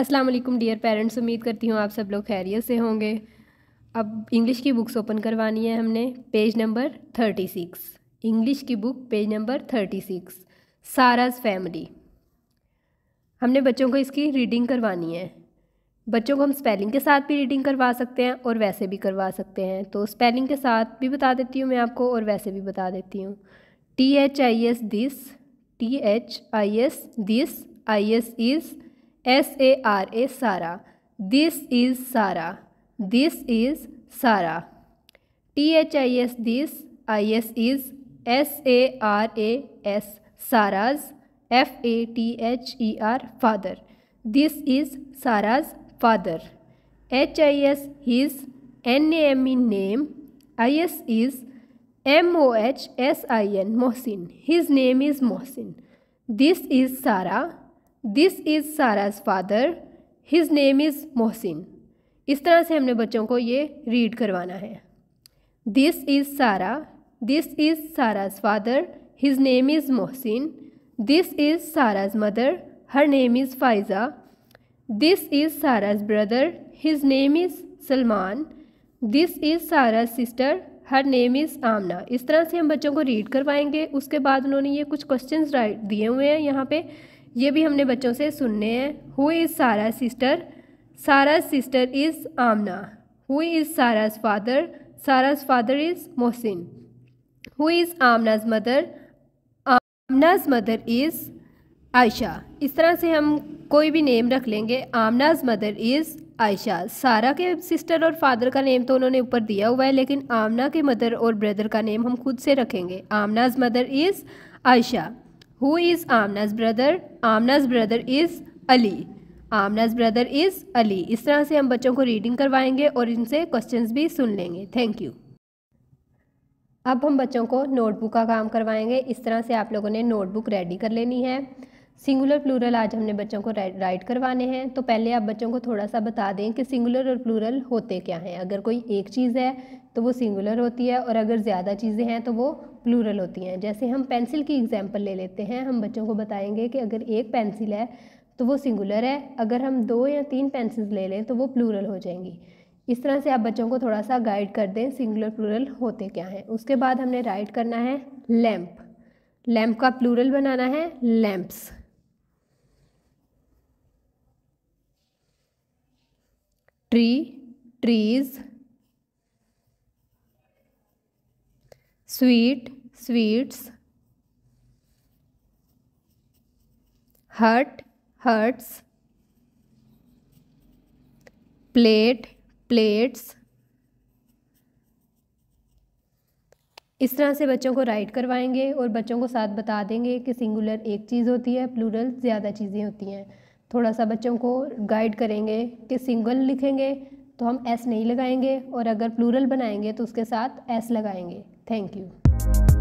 अस्सलाम वालेकुम dear parents उम्मीद करती हूँ आप सब लोग खैरियत से होंगे अब इंग्लिश की बुक्स ओपन करवानी है हमने page number thirty six English की book page number thirty six Sarah's family हमने बच्चों को इसकी रीडिंग करवानी है बच्चों को हम स्पेलिंग के साथ भी रीडिंग करवा सकते हैं और वैसे भी करवा सकते हैं तो स्पेलिंग के साथ भी बता देती हूँ मैं आपको और वैसे भी बता देती हूँ T H I S this T H I S this I S is S A R A Sara. This is Sara. This is Sara. T H I S this. I S is S A R A S Sarah's. F A T H E R father. This is Sarah's father. H I S his. N A M E name. I S is M O H S I N Mohsin. His name is Mohsin. This is Sarah. This is Sarah's father his name is Mohsin इस तरह से हमने बच्चों को ये रीड करवाना है this is Sarah this is Sarah's father his name is Mohsin this is Sarah's mother her name is Faiza this is Sarah's brother his name is Salman this is Sarah's sister her name is Amna इस तरह से हम बच्चों को read करवाएंगे उसके बाद उन्होंने ये कुछ क्वेश्चन राइट दिए हुए हैं यहाँ पर ये भी हमने बच्चों से सुनने हैं who is Sarah sister Sarah sister is Amna who is Sarah's father Sarah's father is Mohsin who is Amna's mother Amna's mother is Ayesha इस तरह से हम कोई भी नेम रख लेंगे आमनाज मदर इज़ आयशा सारा के सिस्टर और फादर का नेम तो उन्होंने ऊपर दिया हुआ है लेकिन आमना के मदर और ब्रदर का नेम हम खुद से रखेंगे Amna's mother is Ayesha Who is Amna's brother? Amna's brother is Ali. Amna's brother is Ali. इस तरह से हम बच्चों को रीडिंग करवाएंगे और इनसे क्वेश्चंस भी सुन लेंगे थैंक यू अब हम बच्चों को नोटबुक का काम करवाएंगे इस तरह से आप लोगों ने नोटबुक रेडी कर लेनी है सिंगुलर प्लूरल आज हमने बच्चों को राइट करवाने हैं तो पहले आप बच्चों को थोड़ा सा बता दें कि सिंगुलर और प्लूरल होते क्या हैं अगर कोई एक चीज़ है तो वो सिंगुलर होती है और अगर ज़्यादा चीज़ें हैं तो वो प्लूरल होती हैं जैसे हम पेंसिल की एग्जाम्पल ले लेते हैं हम बच्चों को बताएंगे कि अगर एक पेंसिल है तो वो सिंगुलर है अगर हम दो या तीन पेंसिल्स ले लें तो वो प्लूरल हो जाएंगी इस तरह से आप बच्चों को थोड़ा सा गाइड कर दें सिंगुलर प्लूरल होते क्या हैं उसके बाद हमने राइट करना है लैम्प लैम्प का प्लूरल बनाना है lamps tree trees sweet sweets hut huts plate plates इस तरह से बच्चों को राइट करवाएंगे और बच्चों को साथ बता देंगे कि सिंगुलर एक चीज़ होती है प्लूरल ज़्यादा चीज़ें होती हैं थोड़ा सा बच्चों को गाइड करेंगे कि सिंगल लिखेंगे तो हम एस नहीं लगाएंगे और अगर प्लूरल बनाएंगे तो उसके साथ एस लगाएंगे थैंक यू